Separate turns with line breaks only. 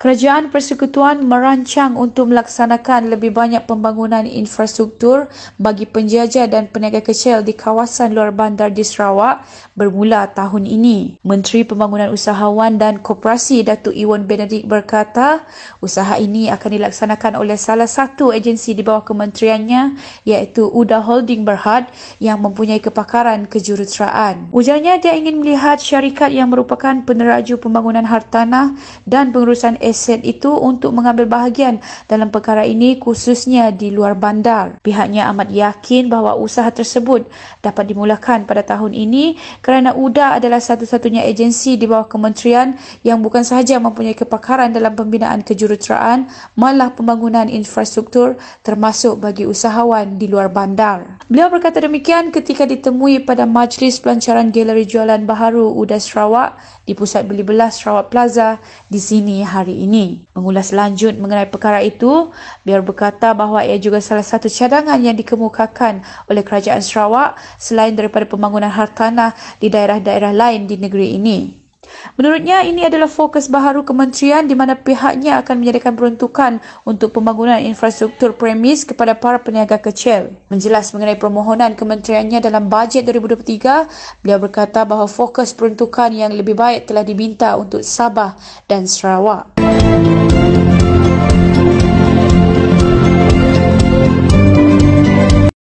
Kerajaan Persekutuan merancang untuk melaksanakan lebih banyak pembangunan infrastruktur bagi penjaja dan peniaga kecil di kawasan luar bandar di Sarawak bermula tahun ini. Menteri Pembangunan Usahawan dan Koperasi Datuk Iwan Benedict berkata, usaha ini akan dilaksanakan oleh salah satu agensi di bawah kementeriannya iaitu UDA Holding Berhad yang mempunyai kepakaran kejuruteraan. Ujarnya dia ingin melihat syarikat yang merupakan peneraju pembangunan hartanah dan pengurusan aset itu untuk mengambil bahagian dalam perkara ini khususnya di luar bandar. Pihaknya amat yakin bahawa usaha tersebut dapat dimulakan pada tahun ini kerana UDA adalah satu-satunya agensi di bawah kementerian yang bukan sahaja mempunyai kepakaran dalam pembinaan kejuruteraan malah pembangunan infrastruktur termasuk bagi usahawan di luar bandar. Beliau berkata demikian ketika ditemui pada majlis pelancaran galeri jualan baharu UDA Sarawak di Pusat Beli Belah Sarawak Plaza di sini hari ini. Mengulas lanjut mengenai perkara itu, beliau berkata bahawa ia juga salah satu cadangan yang dikemukakan oleh kerajaan Sarawak selain daripada pembangunan hartanah di daerah-daerah lain di negeri ini. Menurutnya, ini adalah fokus baharu kementerian di mana pihaknya akan menyediakan peruntukan untuk pembangunan infrastruktur premis kepada para peniaga kecil. Menjelas mengenai permohonan kementeriannya dalam bajet 2023, beliau berkata bahawa fokus peruntukan yang lebih baik telah diminta untuk Sabah dan Sarawak. Musik